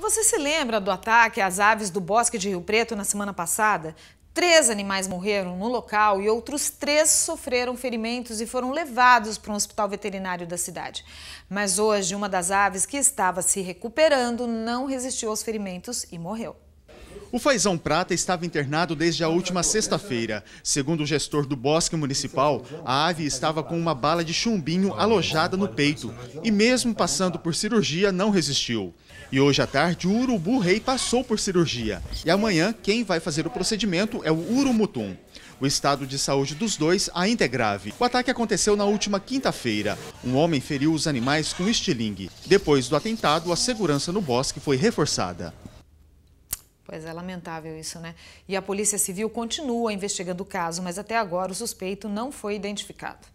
você se lembra do ataque às aves do bosque de Rio Preto na semana passada? Três animais morreram no local e outros três sofreram ferimentos e foram levados para um hospital veterinário da cidade. Mas hoje, uma das aves que estava se recuperando não resistiu aos ferimentos e morreu. O faisão Prata estava internado desde a última sexta-feira. Segundo o gestor do Bosque Municipal, a ave estava com uma bala de chumbinho alojada no peito e, mesmo passando por cirurgia, não resistiu. E hoje à tarde, o urubu rei passou por cirurgia. E amanhã, quem vai fazer o procedimento é o urumutum. O estado de saúde dos dois ainda é grave. O ataque aconteceu na última quinta-feira. Um homem feriu os animais com estilingue. Depois do atentado, a segurança no bosque foi reforçada. Pois é, lamentável isso, né? E a Polícia Civil continua investigando o caso, mas até agora o suspeito não foi identificado.